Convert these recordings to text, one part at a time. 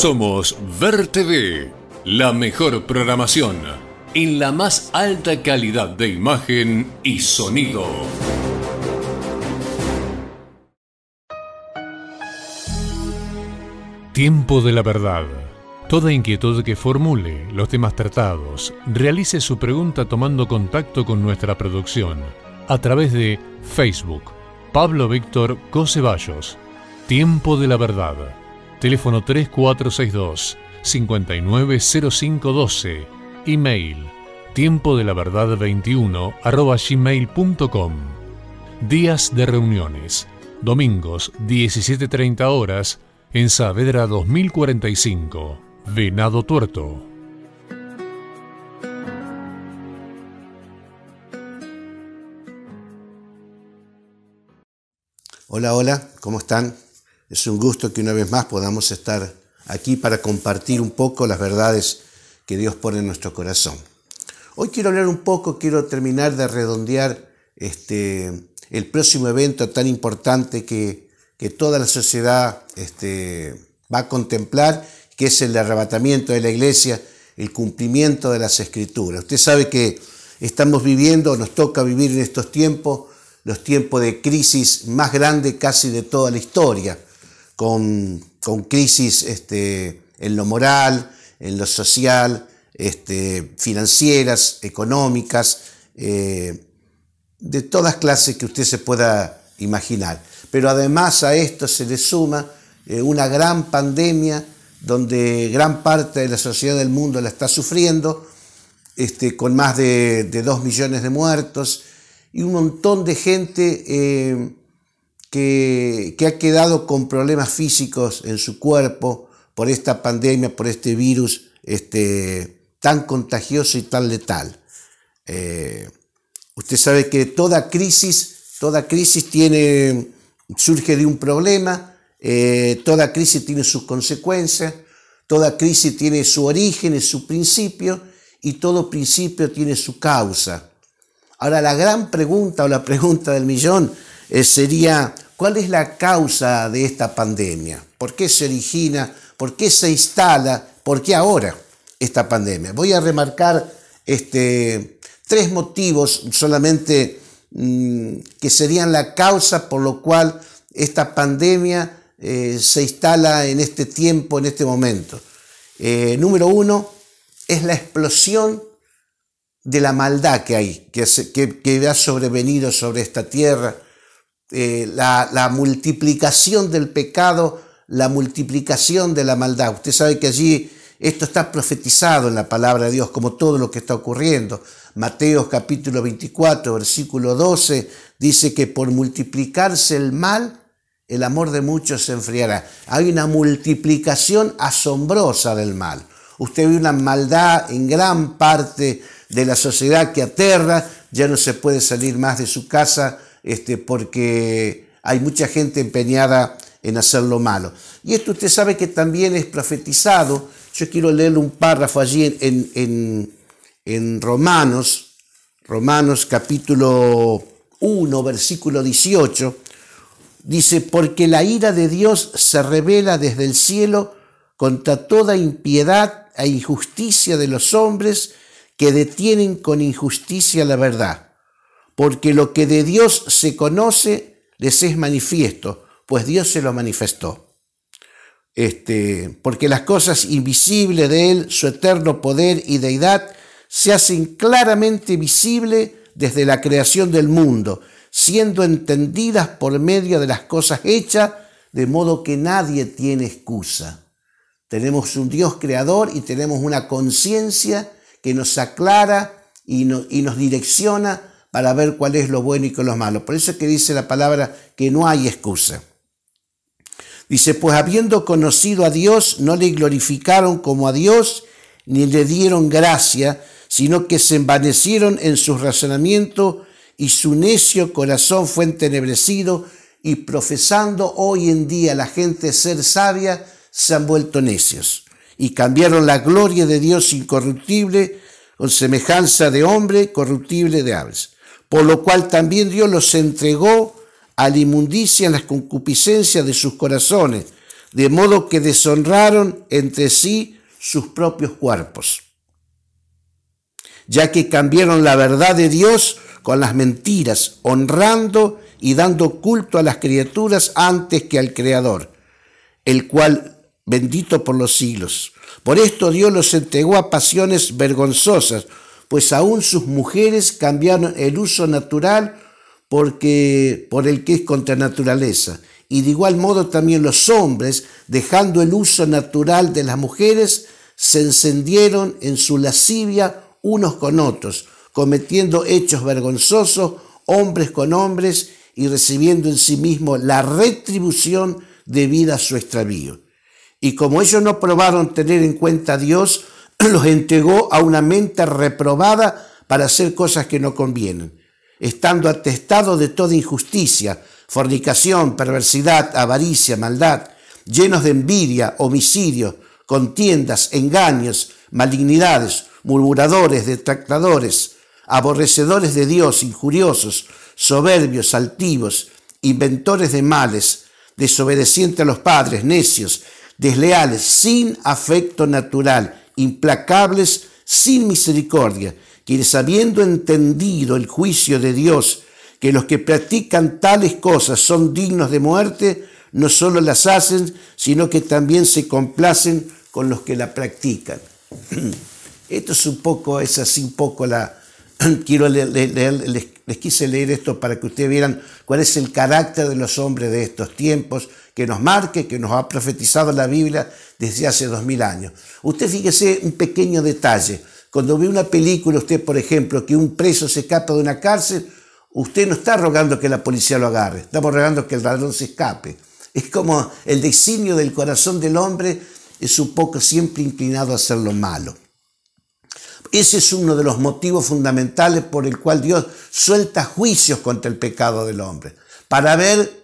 Somos VerTV, la mejor programación en la más alta calidad de imagen y sonido. Tiempo de la verdad. Toda inquietud que formule los temas tratados, realice su pregunta tomando contacto con nuestra producción a través de Facebook. Pablo Víctor Cosevallos. Tiempo de la verdad teléfono 3462-590512, email tiempo de la verdad 21 gmail.com. Días de reuniones, domingos 17.30 horas en Saavedra 2045, Venado Tuerto. Hola, hola, ¿cómo están? Es un gusto que una vez más podamos estar aquí para compartir un poco las verdades que Dios pone en nuestro corazón. Hoy quiero hablar un poco, quiero terminar de redondear este, el próximo evento tan importante que, toda la sociedad este, va a contemplar, que es el arrebatamiento de la iglesia, el cumplimiento de las escrituras. Usted sabe que estamos viviendo, nos toca vivir en estos tiempos, los tiempos de crisis más grande casi de toda la historia con, crisis este, en lo moral, en lo social, este, financieras, económicas, eh, de todas clases que usted se pueda imaginar. Pero además a esto se le suma eh, una gran pandemia donde gran parte de la sociedad del mundo la está sufriendo, este, con más de, de 2 millones de muertos y un montón de gente eh, que, ha quedado con problemas físicos en su cuerpo por esta pandemia, por este virus este, tan contagioso y tan letal. Eh, usted sabe que toda crisis, toda crisis tiene, surge de un problema, eh, toda crisis tiene sus consecuencias, toda crisis tiene su origen su principio, y todo principio tiene su causa. Ahora la gran pregunta o la pregunta del millón eh, sería cuál es la causa de esta pandemia, por qué se origina, por qué se instala, por qué ahora esta pandemia. Voy a remarcar este, tres motivos solamente mm, que serían la causa por lo cual esta pandemia eh, se instala en este tiempo, en este momento. Eh, número uno es la explosión de la maldad que hay, que ha sobrevenido sobre esta tierra, eh, la, la, multiplicación del pecado, la multiplicación de la maldad. Usted sabe que allí esto está profetizado en la palabra de Dios, como todo lo que está ocurriendo. Mateo capítulo 24, versículo 12, dice que por multiplicarse el mal, el amor de muchos se enfriará. Hay una multiplicación asombrosa del mal. Usted ve una maldad en gran parte de la sociedad que aterra, ya no se puede salir más de su casa este, porque hay mucha gente empeñada en hacer lo malo. Y esto usted sabe que también es profetizado. Yo quiero leer un párrafo allí en, en Romanos, Romanos capítulo 1, versículo 18. Dice, porque la ira de Dios se revela desde el cielo contra toda impiedad e injusticia de los hombres que detienen con injusticia la verdad porque lo que de Dios se conoce les es manifiesto, pues Dios se lo manifestó. Este, porque las cosas invisibles de Él, su eterno poder y deidad, se hacen claramente visibles desde la creación del mundo, siendo entendidas por medio de las cosas hechas, de modo que nadie tiene excusa. Tenemos un Dios creador y tenemos una conciencia que nos aclara y, y, nos direcciona para ver cuál es lo bueno y con es lo malo. Por eso es que dice la palabra que no hay excusa. Dice, pues habiendo conocido a Dios, no le glorificaron como a Dios, ni le dieron gracia, sino que se envanecieron en su razonamiento y su necio corazón fue entenebrecido y profesando hoy en día la gente ser sabia, se han vuelto necios y cambiaron la gloria de Dios incorruptible con semejanza de hombre corruptible de aves por lo cual también Dios los entregó a la inmundicia en las concupiscencias de sus corazones, de modo que deshonraron entre sí sus propios cuerpos, ya que cambiaron la verdad de Dios con las mentiras, honrando y dando culto a las criaturas antes que al Creador, el cual bendito por los siglos. Por esto Dios los entregó a pasiones vergonzosas, pues aún sus mujeres cambiaron el uso natural porque, por el que es contra naturaleza. Y de igual modo también los hombres, dejando el uso natural de las mujeres, se encendieron en su lascivia unos con otros, cometiendo hechos vergonzosos, hombres con hombres, y recibiendo en sí mismo la retribución debida a su extravío. Y como ellos no probaron tener en cuenta a Dios, los entregó a una mente reprobada para hacer cosas que no convienen, estando atestado de toda injusticia, fornicación, perversidad, avaricia, maldad, llenos de envidia, homicidio, contiendas, engaños, malignidades, murmuradores, detractadores, aborrecedores de Dios, injuriosos, soberbios, altivos, inventores de males, desobedecientes a los padres, necios, desleales, sin afecto natural, implacables, sin misericordia, quienes habiendo entendido el juicio de Dios, que los que practican tales cosas son dignos de muerte, no solo las hacen, sino que también se complacen con los que la practican. Esto es un poco, es así un poco la... Quiero les quise leer esto para que ustedes vieran cuál es el carácter de los hombres de estos tiempos que nos marque, que nos ha profetizado la Biblia desde hace dos mil años. Usted fíjese un pequeño detalle. Cuando ve una película, usted, por ejemplo, que un preso se escapa de una cárcel, usted no está rogando que la policía lo agarre, estamos rogando que el ladrón se escape. Es como el designio del corazón del hombre es un poco siempre inclinado a hacer lo malo. Ese es uno de los motivos fundamentales por el cual Dios suelta juicios contra el pecado del hombre, para ver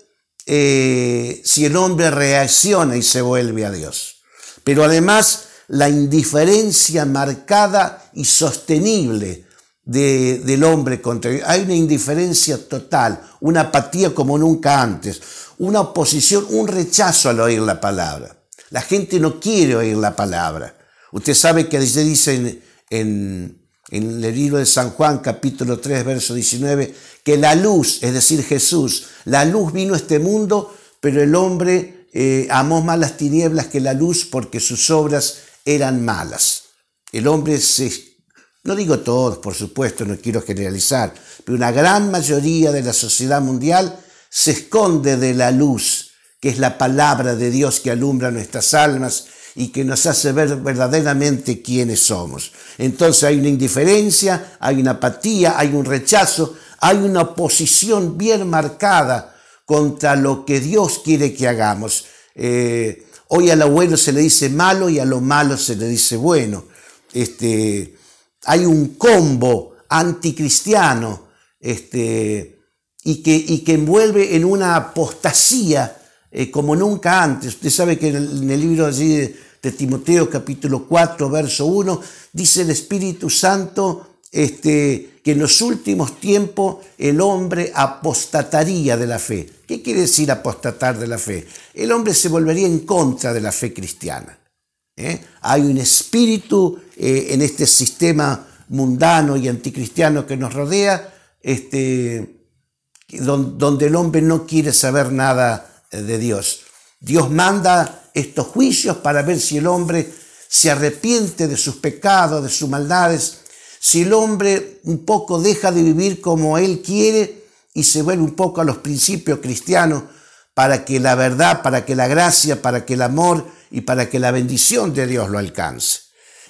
eh, si el hombre reacciona y se vuelve a Dios. Pero además la indiferencia marcada y sostenible del hombre contra Dios. Hay una indiferencia total, una apatía como nunca antes, una oposición, un rechazo al oír la palabra. La gente no quiere oír la palabra. Usted sabe que se dice en en el libro de San Juan capítulo 3, verso 19, que la luz, es decir, Jesús, la luz vino a este mundo, pero el hombre eh, amó más las tinieblas que la luz porque sus obras eran malas. El hombre No digo todos, por supuesto, no quiero generalizar, pero una gran mayoría de la sociedad mundial se esconde de la luz, que es la palabra de Dios que alumbra nuestras almas y que nos hace ver verdaderamente quiénes somos. Entonces hay una indiferencia, hay una apatía, hay un rechazo, hay una oposición bien marcada contra lo que Dios quiere que hagamos. Eh, hoy al abuelo se le dice malo y a lo malo se le dice bueno. Este, hay un combo anticristiano este, y, que, y que envuelve en una apostasía eh, como nunca antes. Usted sabe que en el, libro de, Timoteo capítulo 4, verso 1, dice el Espíritu Santo este, que en los últimos tiempos el hombre apostataría de la fe. ¿Qué quiere decir apostatar de la fe? El hombre se volvería en contra de la fe cristiana. ¿eh? Hay un espíritu eh, en este sistema mundano y anticristiano que nos rodea, este, donde el hombre no quiere saber nada de Dios. Dios manda estos juicios para ver si el hombre se arrepiente de sus pecados, de sus maldades, si el hombre un poco deja de vivir como él quiere y se vuelve un poco a los principios cristianos para que la verdad, para que la gracia, para que el amor y para que la bendición de Dios lo alcance.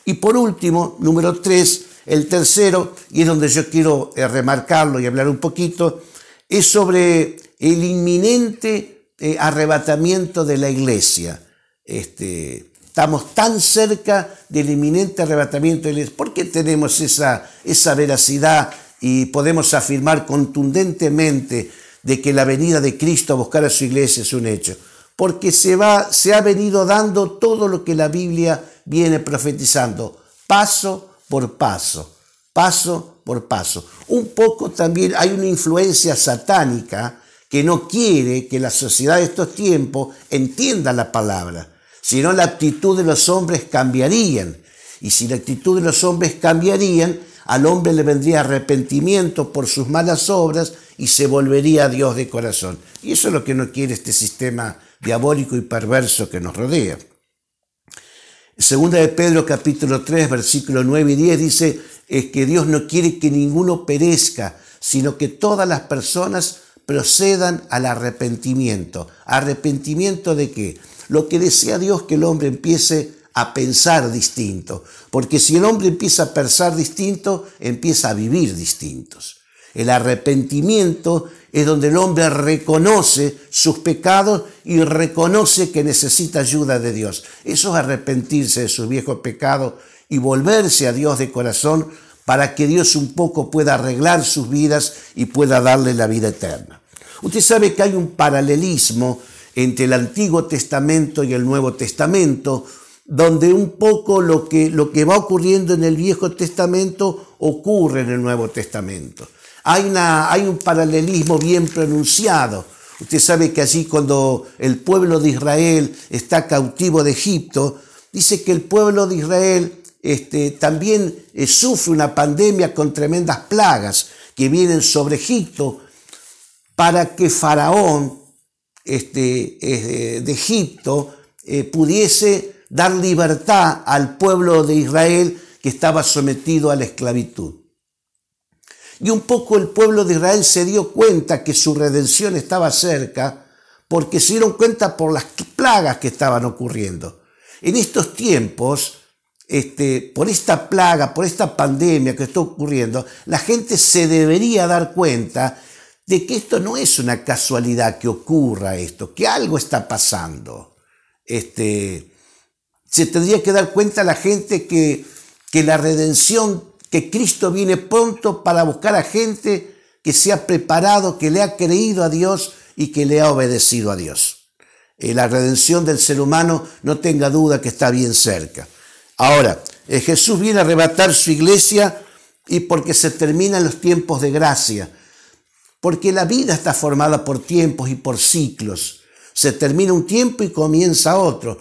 Y por último, número tres, el tercero, y es donde yo quiero eh, remarcarlo y hablar un poquito, es sobre el inminente eh, arrebatamiento de la iglesia. Este, estamos tan cerca del inminente arrebatamiento de la iglesia. ¿Por qué tenemos esa, esa veracidad y podemos afirmar contundentemente de que la venida de Cristo a buscar a su iglesia es un hecho? Porque se, va, se ha venido dando todo lo que la Biblia viene profetizando, paso por paso, paso por paso. Un poco también hay una influencia satánica que no quiere que la sociedad de estos tiempos entienda la palabra, sino la actitud de los hombres cambiarían. Y si la actitud de los hombres cambiarían, al hombre le vendría arrepentimiento por sus malas obras y se volvería a Dios de corazón. Y eso es lo que no quiere este sistema diabólico y perverso que nos rodea. Segunda de Pedro capítulo 3 versículo 9 y 10 dice es que Dios no quiere que ninguno perezca, sino que todas las personas procedan al arrepentimiento. ¿Arrepentimiento de qué? Lo que desea Dios que el hombre empiece a pensar distinto, porque si el hombre empieza a pensar distinto, empieza a vivir distintos. El arrepentimiento es donde el hombre reconoce sus pecados y reconoce que necesita ayuda de Dios. Eso es arrepentirse de sus viejos pecados y volverse a Dios de corazón para que Dios un poco pueda arreglar sus vidas y pueda darle la vida eterna. Usted sabe que hay un paralelismo entre el Antiguo Testamento y el Nuevo Testamento, donde un poco lo que, lo que va ocurriendo en el Viejo Testamento ocurre en el Nuevo Testamento. Hay, una, hay un paralelismo bien pronunciado. Usted sabe que allí cuando el pueblo de Israel está cautivo de Egipto, dice que el pueblo de Israel este, también eh, sufre una pandemia con tremendas plagas que vienen sobre Egipto para que Faraón este, eh, de Egipto eh, pudiese dar libertad al pueblo de Israel que estaba sometido a la esclavitud. Y un poco el pueblo de Israel se dio cuenta que su redención estaba cerca porque se dieron cuenta por las plagas que estaban ocurriendo. En estos tiempos, este, por esta plaga, por esta pandemia que está ocurriendo, la gente se debería dar cuenta de que esto no es una casualidad que ocurra esto, que algo está pasando. Este, se tendría que dar cuenta la gente que, que la redención, que Cristo viene pronto para buscar a gente que se ha preparado, que le ha creído a Dios y que le ha obedecido a Dios. Eh, la redención del ser humano, no tenga duda que está bien cerca. Ahora, eh, Jesús viene a arrebatar su iglesia y porque se terminan los tiempos de gracia, porque la vida está formada por tiempos y por ciclos. Se termina un tiempo y comienza otro.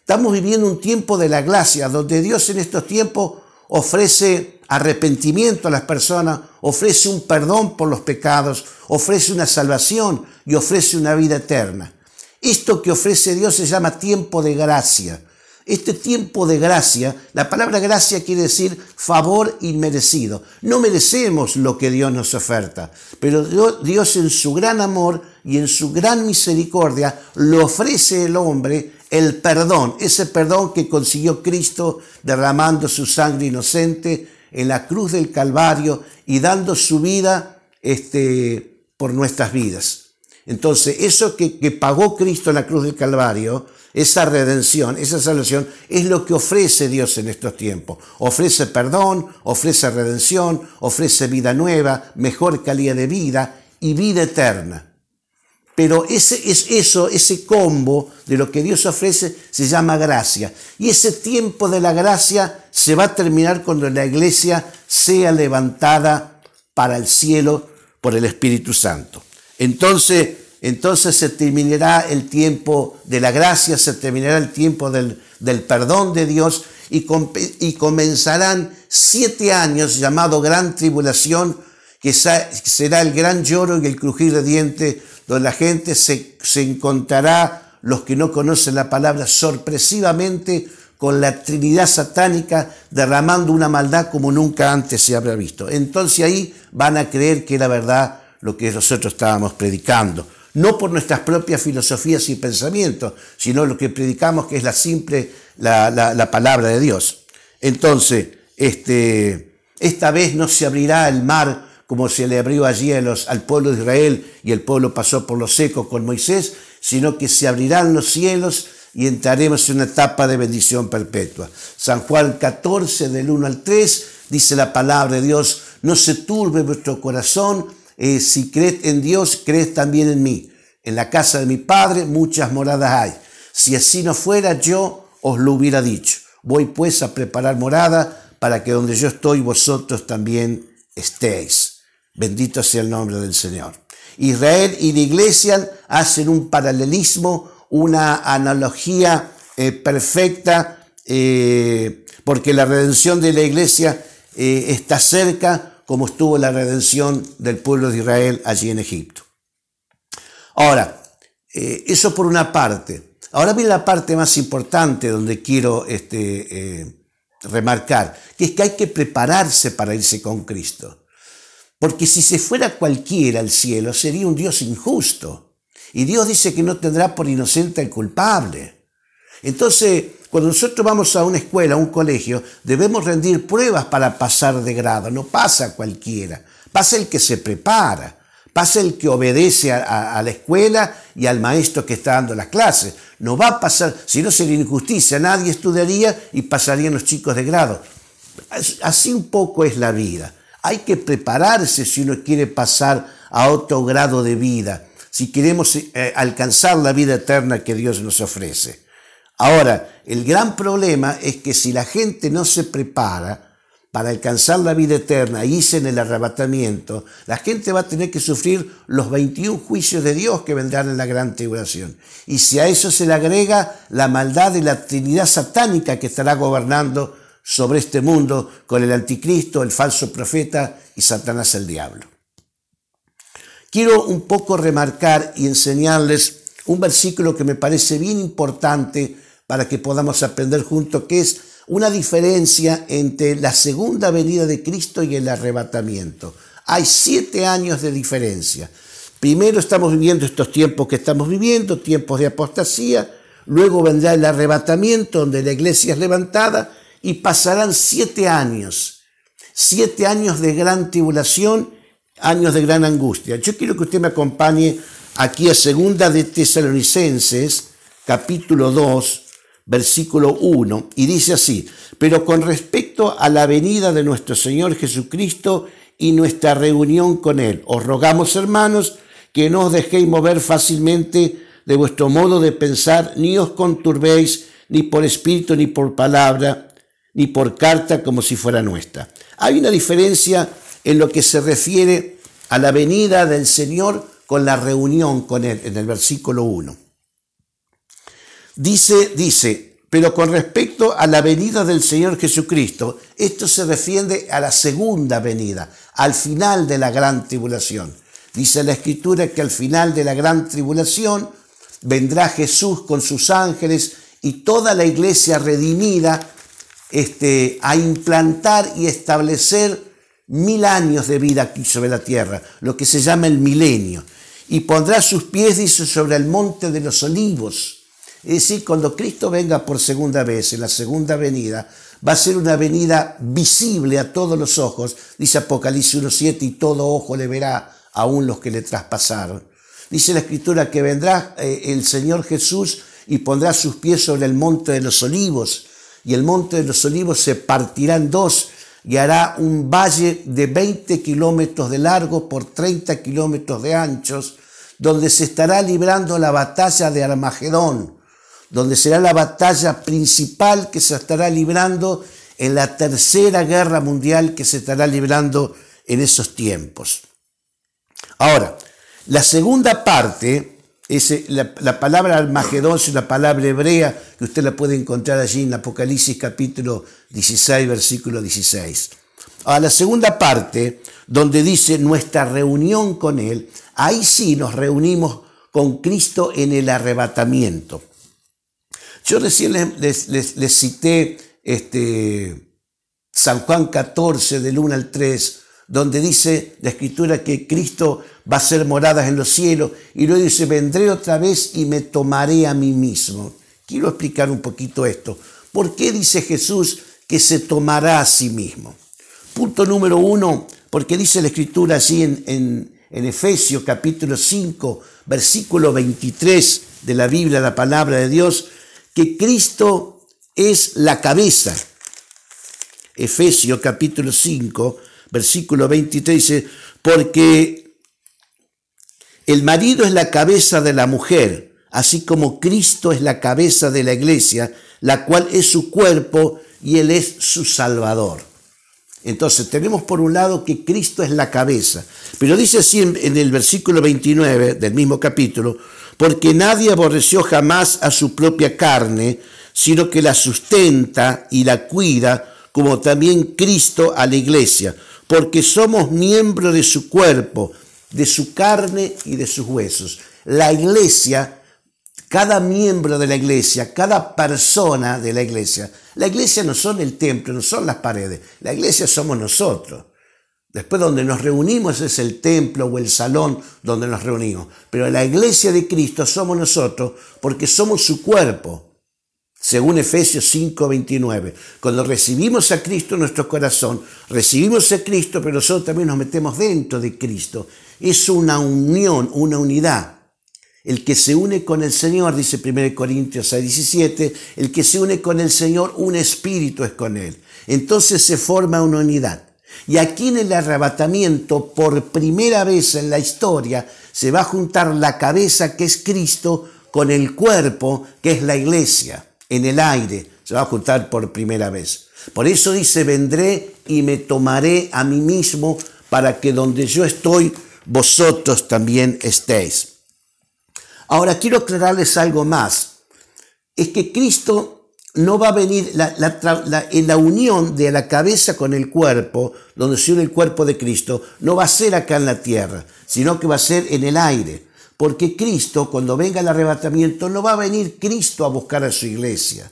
Estamos viviendo un tiempo de la gracia, donde Dios en estos tiempos ofrece arrepentimiento a las personas, ofrece un perdón por los pecados, ofrece una salvación y ofrece una vida eterna. Esto que ofrece Dios se llama tiempo de gracia. Este tiempo de gracia, la palabra gracia quiere decir favor inmerecido. No merecemos lo que Dios nos oferta, pero Dios en su gran amor y en su gran misericordia le ofrece el hombre el perdón, ese perdón que consiguió Cristo derramando su sangre inocente en la cruz del Calvario y dando su vida este, por nuestras vidas. Entonces, eso que pagó Cristo en la cruz del Calvario, esa redención, esa salvación es lo que ofrece Dios en estos tiempos. Ofrece perdón, ofrece redención, ofrece vida nueva, mejor calidad de vida y vida eterna. Pero ese, es eso, ese combo de lo que Dios ofrece se llama gracia. Y ese tiempo de la gracia se va a terminar cuando la iglesia sea levantada para el cielo por el Espíritu Santo. Entonces, entonces se terminará el tiempo de la gracia, se terminará el tiempo del, perdón de Dios y, comenzarán siete años llamado gran tribulación, que será el gran lloro y el crujir de dientes, donde la gente se, encontrará, los que no conocen la palabra, sorpresivamente con la Trinidad satánica derramando una maldad como nunca antes se habrá visto. Entonces ahí van a creer que la verdad lo que nosotros estábamos predicando no por nuestras propias filosofías y pensamientos, sino lo que predicamos que es la simple, la, palabra de Dios. Entonces, este, esta vez no se abrirá el mar como se le abrió allí a al pueblo de Israel y el pueblo pasó por los secos con Moisés, sino que se abrirán los cielos y entraremos en una etapa de bendición perpetua. San Juan 14, del 1 al 3, dice la palabra de Dios, no se turbe vuestro corazón, eh, si crees en Dios, crees también en mí. En la casa de mi Padre muchas moradas hay. Si así no fuera, yo os lo hubiera dicho. Voy pues a preparar morada para que donde yo estoy, vosotros también estéis. Bendito sea el nombre del Señor. Israel y la iglesia hacen un paralelismo, una analogía eh, perfecta, eh, porque la redención de la iglesia está cerca como estuvo la redención del pueblo de Israel allí en Egipto. Ahora, eh, eso por una parte. Ahora viene la parte más importante donde quiero este, eh, remarcar, que es que hay que prepararse para irse con Cristo. Porque si se fuera cualquiera al cielo, sería un Dios injusto. Y Dios dice que no tendrá por inocente al culpable. Entonces, cuando nosotros vamos a una escuela, a un colegio, debemos rendir pruebas para pasar de grado. No pasa cualquiera. Pasa el que se prepara. Pasa el que obedece a, la escuela y al maestro que está dando las clases. No va a pasar, si no sería injusticia. Nadie estudiaría y pasarían los chicos de grado. Así un poco es la vida. Hay que prepararse si uno quiere pasar a otro grado de vida, si queremos eh, alcanzar la vida eterna que Dios nos ofrece. Ahora, el gran problema es que si la gente no se prepara para alcanzar la vida eterna y en el arrebatamiento, la gente va a tener que sufrir los 21 juicios de Dios que vendrán en la gran tribulación. Y si a eso se le agrega la maldad de la Trinidad satánica que estará gobernando sobre este mundo con el anticristo, el falso profeta y Satanás el diablo. Quiero un poco remarcar y enseñarles un versículo que me parece bien importante para que podamos aprender juntos qué es una diferencia entre la segunda venida de Cristo y el arrebatamiento. Hay siete años de diferencia. Primero estamos viviendo estos tiempos que estamos viviendo, tiempos de apostasía, luego vendrá el arrebatamiento donde la iglesia es levantada y pasarán siete años, siete años de gran tribulación, años de gran angustia. Yo quiero que usted me acompañe aquí a Segunda de Tesalonicenses, capítulo 2, versículo 1, y dice así, pero con respecto a la venida de nuestro Señor Jesucristo y nuestra reunión con Él, os rogamos hermanos que no os dejéis mover fácilmente de vuestro modo de pensar, ni os conturbéis ni por espíritu, ni por palabra, ni por carta como si fuera nuestra. Hay una diferencia en lo que se refiere a la venida del Señor con la reunión con Él en el versículo 1. Dice, dice, pero con respecto a la venida del Señor Jesucristo, esto se refiere a la segunda venida, al final de la gran tribulación. Dice la Escritura que al final de la gran tribulación vendrá Jesús con sus ángeles y toda la iglesia redimida este, a implantar y establecer mil años de vida aquí sobre la tierra, lo que se llama el milenio. Y pondrá sus pies, dice, sobre el monte de los olivos es decir, cuando Cristo venga por segunda vez, en la segunda venida, va a ser una venida visible a todos los ojos. Dice Apocalipsis 1.7 y todo ojo le verá, aún los que le traspasaron. Dice la escritura que vendrá eh, el Señor Jesús y pondrá sus pies sobre el monte de los olivos. Y el monte de los olivos se partirá en dos y hará un valle de 20 kilómetros de largo por 30 kilómetros de anchos, donde se estará librando la batalla de Armagedón donde será la batalla principal que se estará librando en la tercera guerra mundial que se estará librando en esos tiempos. Ahora, la segunda parte, es la, palabra Armagedón es palabra hebrea que usted la puede encontrar allí en Apocalipsis capítulo 16, versículo 16. Ahora, la segunda parte, donde dice nuestra reunión con Él, ahí sí nos reunimos con Cristo en el arrebatamiento. Yo recién les, cité este, San Juan 14, del 1 al 3, donde dice la escritura que Cristo va a ser moradas en los cielos y luego dice, vendré otra vez y me tomaré a mí mismo. Quiero explicar un poquito esto. ¿Por qué dice Jesús que se tomará a sí mismo? Punto número uno, porque dice la escritura así en, en Efesios capítulo 5, versículo 23 de la Biblia, la palabra de Dios, que Cristo es la cabeza. Efesios capítulo 5, versículo 23 dice, porque el marido es la cabeza de la mujer, así como Cristo es la cabeza de la iglesia, la cual es su cuerpo y él es su salvador. Entonces tenemos por un lado que Cristo es la cabeza, pero dice así en, el versículo 29 del mismo capítulo, porque nadie aborreció jamás a su propia carne, sino que la sustenta y la cuida, como también Cristo a la iglesia, porque somos miembros de su cuerpo, de su carne y de sus huesos. La iglesia, cada miembro de la iglesia, cada persona de la iglesia, la iglesia no son el templo, no son las paredes, la iglesia somos nosotros. Después donde nos reunimos es el templo o el salón donde nos reunimos. Pero la iglesia de Cristo somos nosotros porque somos su cuerpo, según Efesios 5:29. Cuando recibimos a Cristo en nuestro corazón, recibimos a Cristo, pero nosotros también nos metemos dentro de Cristo. Es una unión, una unidad. El que se une con el Señor, dice 1 Corintios 6.17, 17, el que se une con el Señor, un espíritu es con él. Entonces se forma una unidad. Y aquí en el arrebatamiento, por primera vez en la historia, se va a juntar la cabeza que es Cristo con el cuerpo que es la iglesia, en el aire. Se va a juntar por primera vez. Por eso dice, vendré y me tomaré a mí mismo para que donde yo estoy, vosotros también estéis. Ahora quiero aclararles algo más. Es que Cristo no va a venir la, la, la, unión de la cabeza con el cuerpo, donde se une el cuerpo de Cristo, no va a ser acá en la tierra, sino que va a ser en el aire. Porque Cristo, cuando venga el arrebatamiento, no va a venir Cristo a buscar a su iglesia,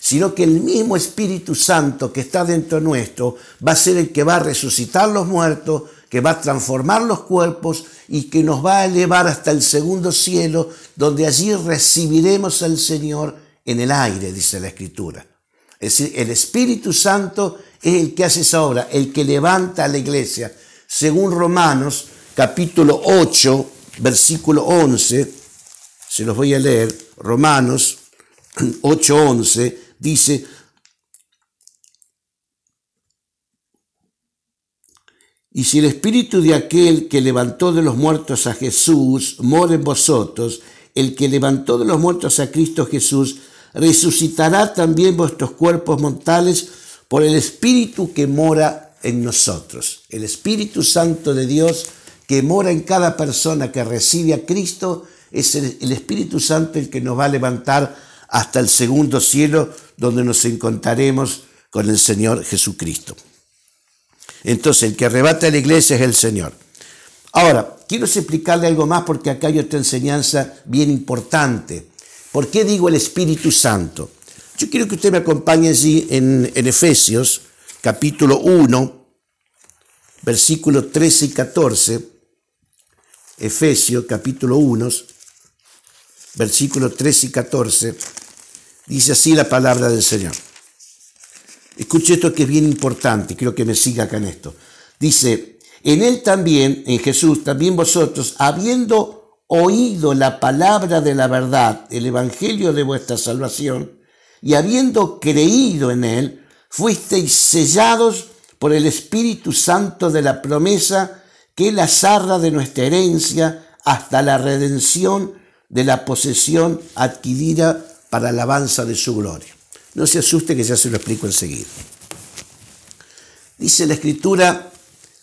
sino que el mismo Espíritu Santo que está dentro nuestro va a ser el que va a resucitar los muertos, que va a transformar los cuerpos y que nos va a elevar hasta el segundo cielo, donde allí recibiremos al Señor en el aire, dice la Escritura. Es decir, el Espíritu Santo es el que hace esa obra, el que levanta a la iglesia. Según Romanos capítulo 8, versículo 11, se los voy a leer, Romanos 8, 11, dice, Y si el espíritu de aquel que levantó de los muertos a Jesús mora en vosotros, el que levantó de los muertos a Cristo Jesús resucitará también vuestros cuerpos mortales por el Espíritu que mora en nosotros. El Espíritu Santo de Dios que mora en cada persona que recibe a Cristo es el, Espíritu Santo el que nos va a levantar hasta el segundo cielo donde nos encontraremos con el Señor Jesucristo. Entonces, el que arrebata a la iglesia es el Señor. Ahora, quiero explicarle algo más porque acá hay otra enseñanza bien importante. ¿Por qué digo el Espíritu Santo? Yo quiero que usted me acompañe allí en, Efesios, capítulo 1, versículos 13 y 14. Efesios, capítulo 1, versículos 13 y 14. Dice así la palabra del Señor. Escuche esto que es bien importante, quiero que me siga acá en esto. Dice, en él también, en Jesús, también vosotros, habiendo oído la palabra de la verdad, el Evangelio de vuestra salvación, y habiendo creído en él, fuisteis sellados por el Espíritu Santo de la promesa, que es la zarra de nuestra herencia hasta la redención de la posesión adquirida para alabanza de su gloria. No se asuste que ya se lo explico enseguida. Dice la escritura,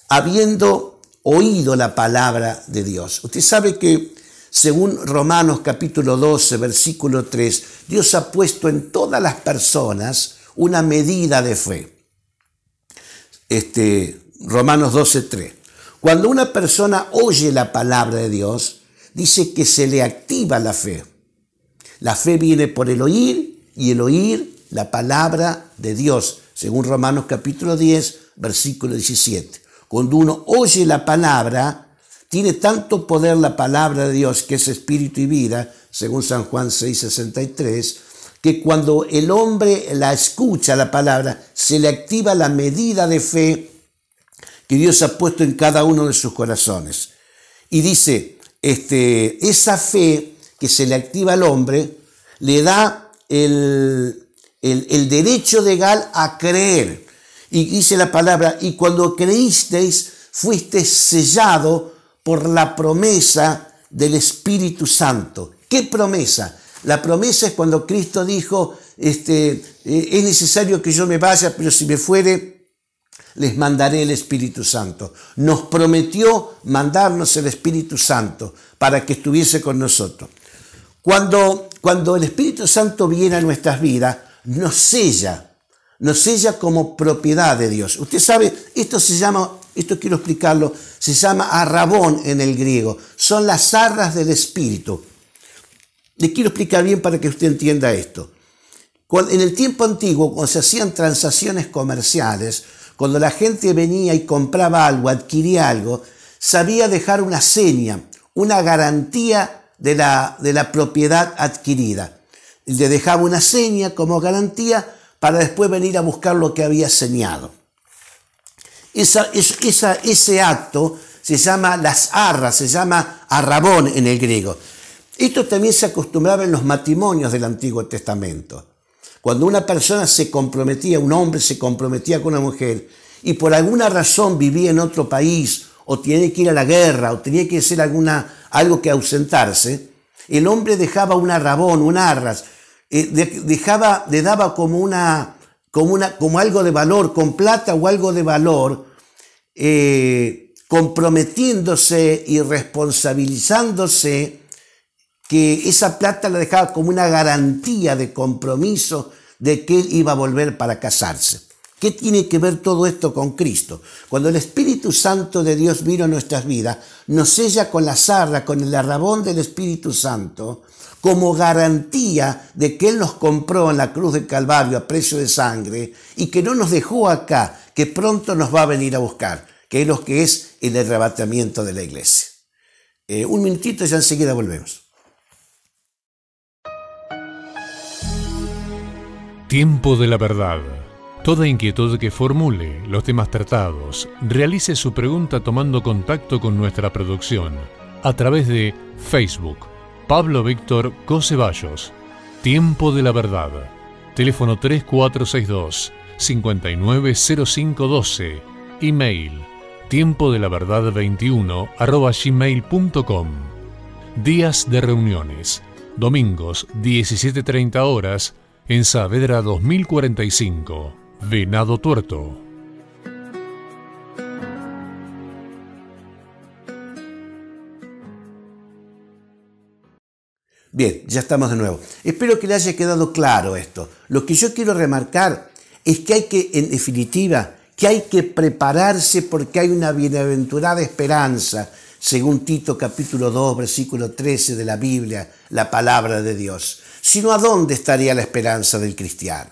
habiendo oído la palabra de Dios. Usted sabe que según Romanos capítulo 12, versículo 3, Dios ha puesto en todas las personas una medida de fe. Este, Romanos 12, 3. Cuando una persona oye la palabra de Dios, dice que se le activa la fe. La fe viene por el oír y el oír la palabra de Dios, según Romanos capítulo 10, versículo 17. Cuando uno oye la palabra, tiene tanto poder la palabra de Dios, que es espíritu y vida, según San Juan 6:63, que cuando el hombre la escucha, la palabra, se le activa la medida de fe que Dios ha puesto en cada uno de sus corazones. Y dice, este, esa fe que se le activa al hombre le da el, el, el derecho legal a creer. Y dice la palabra, y cuando creísteis, fuiste sellado por la promesa del Espíritu Santo. ¿Qué promesa? La promesa es cuando Cristo dijo, este, eh, es necesario que yo me vaya, pero si me fuere, les mandaré el Espíritu Santo. Nos prometió mandarnos el Espíritu Santo para que estuviese con nosotros. Cuando, cuando el Espíritu Santo viene a nuestras vidas, nos sella, nos sella como propiedad de Dios. Usted sabe, esto se llama esto quiero explicarlo. Se llama arrabón en el griego. Son las arras del espíritu. Le quiero explicar bien para que usted entienda esto. En el tiempo antiguo, cuando se hacían transacciones comerciales, cuando la gente venía y compraba algo, adquiría algo, sabía dejar una seña, una garantía de la, de la propiedad adquirida. Le dejaba una seña como garantía para después venir a buscar lo que había señado ese acto se llama las arras, se llama arrabón en el griego. Esto también se acostumbraba en los matrimonios del Antiguo Testamento. Cuando una persona se comprometía, un hombre se comprometía con una mujer y por alguna razón vivía en otro país o tenía que ir a la guerra o tenía que hacer alguna, algo que ausentarse, el hombre dejaba un arrabón, un arras, eh, dejaba, le daba como una, como, una, como algo de valor, con plata o algo de valor, eh, comprometiéndose y responsabilizándose que esa plata la dejaba como una garantía de compromiso de que él iba a volver para casarse. ¿Qué tiene que ver todo esto con Cristo? Cuando el Espíritu Santo de Dios vino a nuestras vidas, nos sella con la zarra, con el arrabón del Espíritu Santo, como garantía de que Él nos compró en la cruz del Calvario a precio de sangre y que no nos dejó acá, que pronto nos va a venir a buscar, que es lo que es el arrebatamiento de la iglesia. Eh, un minutito y ya enseguida volvemos. Tiempo de la verdad. Toda inquietud que formule, los temas tratados, realice su pregunta tomando contacto con nuestra producción a través de Facebook Pablo Víctor Cosevallos Tiempo de la Verdad. Teléfono 3462-590512. Email tiempo de la verdad 21 gmail.com. Días de reuniones. Domingos 17.30 horas en Saavedra 2045. Venado Tuerto. Bien, ya estamos de nuevo. Espero que le haya quedado claro esto. Lo que yo quiero remarcar es que hay que, en definitiva, que hay que prepararse porque hay una bienaventurada esperanza, según Tito capítulo 2, versículo 13 de la Biblia, la palabra de Dios. Si no, a dónde estaría la esperanza del cristiano.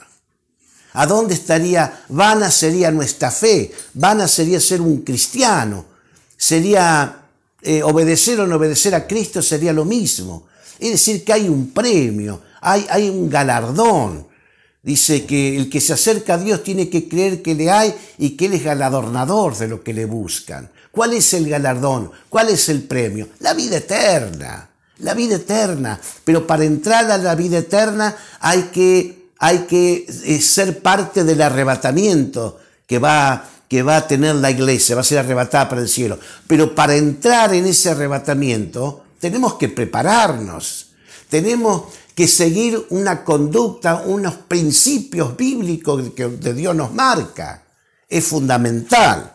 ¿A dónde estaría, vana sería nuestra fe? Vana sería ser un cristiano. Sería eh, obedecer o no obedecer a Cristo sería lo mismo. Es decir, que hay un premio, hay, un galardón. Dice que el que se acerca a Dios tiene que creer que le hay y que Él es galardonador de lo que le buscan. ¿Cuál es el galardón? ¿Cuál es el premio? La vida eterna. La vida eterna. Pero para entrar a la vida eterna hay que, hay que eh, ser parte del arrebatamiento que va, que va a tener la iglesia, va a ser arrebatada para el cielo. Pero para entrar en ese arrebatamiento tenemos que prepararnos, tenemos que seguir una conducta, unos principios bíblicos que de Dios nos marca. Es fundamental.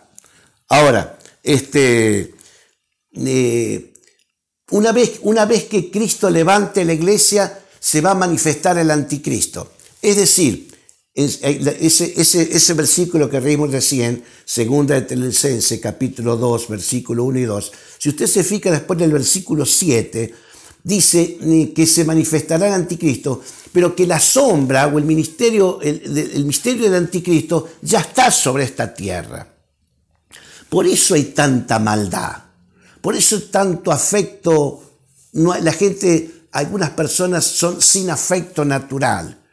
Ahora, este, eh, una, vez, una vez que Cristo levante la iglesia, se va a manifestar el anticristo. Es decir, eh, ese, versículo que reímos recién, segunda de Telecense, capítulo 2, versículo 1 y 2, si usted se fija después del versículo 7, dice que se manifestará el anticristo, pero que la sombra o el ministerio, el, misterio del anticristo ya está sobre esta tierra. Por eso hay tanta maldad, por eso tanto afecto, no, la gente, algunas personas son sin afecto natural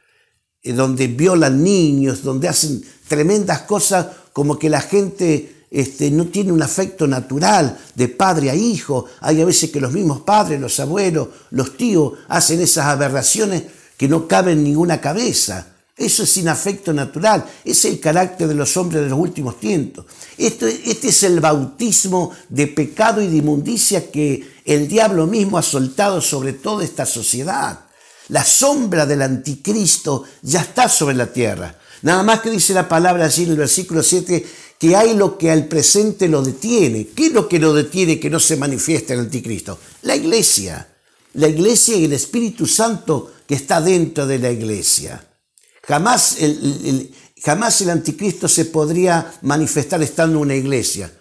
eh, donde violan niños, donde hacen tremendas cosas como que la gente este, no tiene un afecto natural de padre a hijo. Hay a veces que los mismos padres, los abuelos, los tíos hacen esas aberraciones que no caben en ninguna cabeza. Eso es sin afecto natural, es el carácter de los hombres de los últimos tiempos. Esto, este es el bautismo de pecado y de inmundicia que el diablo mismo ha soltado sobre toda esta sociedad. La sombra del anticristo ya está sobre la tierra. Nada más que dice la palabra allí en el versículo 7 que hay lo que al presente lo detiene. ¿Qué es lo que lo detiene que no se manifiesta el anticristo? La iglesia. La iglesia y el Espíritu Santo que está dentro de la iglesia. Jamás el, jamás el anticristo se podría manifestar estando en una iglesia.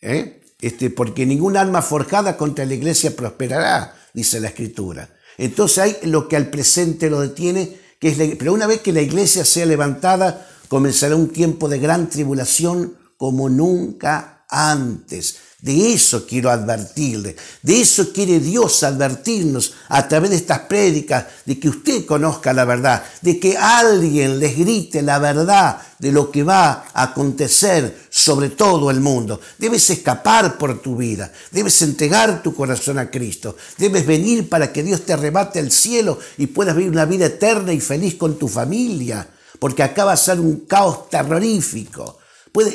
¿eh? Este, porque ningún alma forjada contra la iglesia prosperará, dice la escritura. Entonces hay lo que al presente lo detiene, que es pero una vez que la iglesia sea levantada, comenzará un tiempo de gran tribulación como nunca antes. De eso quiero advertirle, de eso quiere Dios advertirnos a través de estas prédicas, de que usted conozca la verdad, de que alguien les grite la verdad de lo que va a acontecer sobre todo el mundo. Debes escapar por tu vida, debes entregar tu corazón a Cristo, debes venir para que Dios te arrebate al cielo y puedas vivir una vida eterna y feliz con tu familia, porque acaba de a ser un caos terrorífico.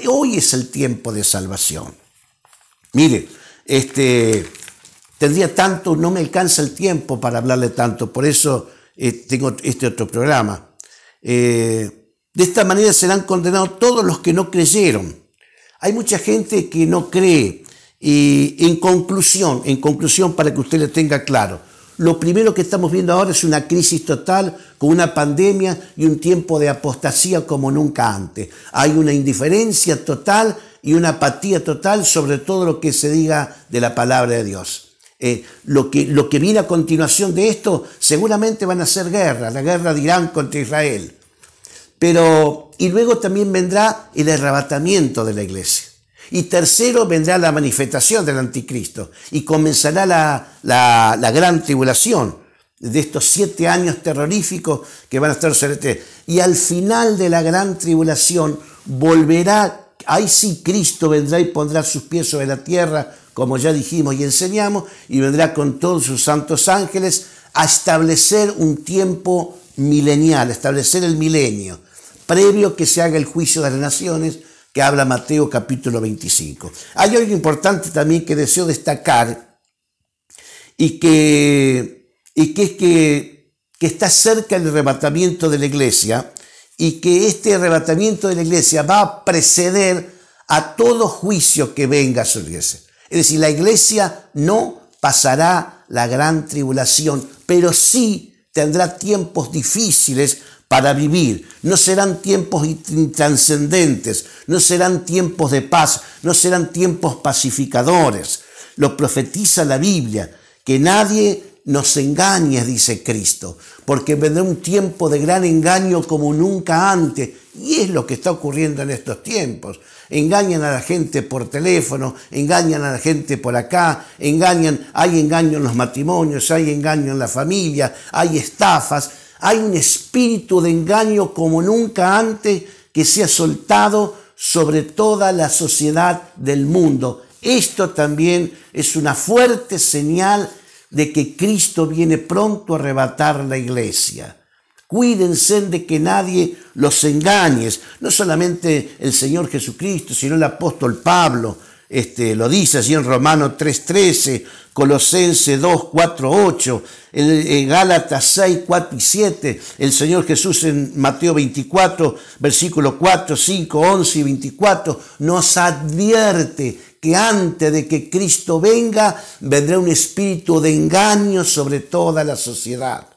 hoy es el tiempo de salvación. Mire, este, tendría tanto, no me alcanza el tiempo para hablarle tanto, por eso eh, tengo este otro programa. Eh, de esta manera serán condenados todos los que no creyeron. Hay mucha gente que no cree. Y en conclusión, en conclusión, para que usted le tenga claro, lo primero que estamos viendo ahora es una crisis total con una pandemia y un tiempo de apostasía como nunca antes. Hay una indiferencia total y una apatía total sobre todo lo que se diga de la palabra de Dios. Eh, lo, que, lo que viene a continuación de esto seguramente van a ser guerras, la guerra de Irán contra Israel. Pero, y luego también vendrá el arrebatamiento de la iglesia. Y tercero vendrá la manifestación del anticristo y comenzará la, la, gran tribulación de estos siete años terroríficos que van a estar sobre este. Y al final de la gran tribulación volverá Ahí sí Cristo vendrá y pondrá sus pies sobre la tierra, como ya dijimos y enseñamos, y vendrá con todos sus santos ángeles a establecer un tiempo milenial, establecer el milenio, previo que se haga el juicio de las naciones que habla Mateo capítulo 25. Hay algo importante también que deseo destacar y que, es que, que está cerca el arrebatamiento de la iglesia y que este arrebatamiento de la iglesia va a preceder a todo juicio que venga su ese. Es decir, la iglesia no pasará la gran tribulación, pero sí tendrá tiempos difíciles para vivir. No serán tiempos intranscendentes, no serán tiempos de paz, no serán tiempos pacificadores. Lo profetiza la Biblia, que nadie nos engañes, dice Cristo, porque vendrá un tiempo de gran engaño como nunca antes, y es lo que está ocurriendo en estos tiempos. Engañan a la gente por teléfono, engañan a la gente por acá, engañan, hay engaño en los matrimonios, hay engaño en la familia, hay estafas, hay un espíritu de engaño como nunca antes que se ha soltado sobre toda la sociedad del mundo. Esto también es una fuerte señal de que Cristo viene pronto a arrebatar la iglesia. Cuídense de que nadie los engañe. No solamente el Señor Jesucristo, sino el apóstol Pablo este, lo dice así en Romanos 3.13, Colosense 2.4.8, en Gálatas 6, 4 y 7, el Señor Jesús en Mateo 24, versículo 4, 5, 11 y 24, nos advierte que antes de que Cristo venga vendrá un espíritu de engaño sobre toda la sociedad.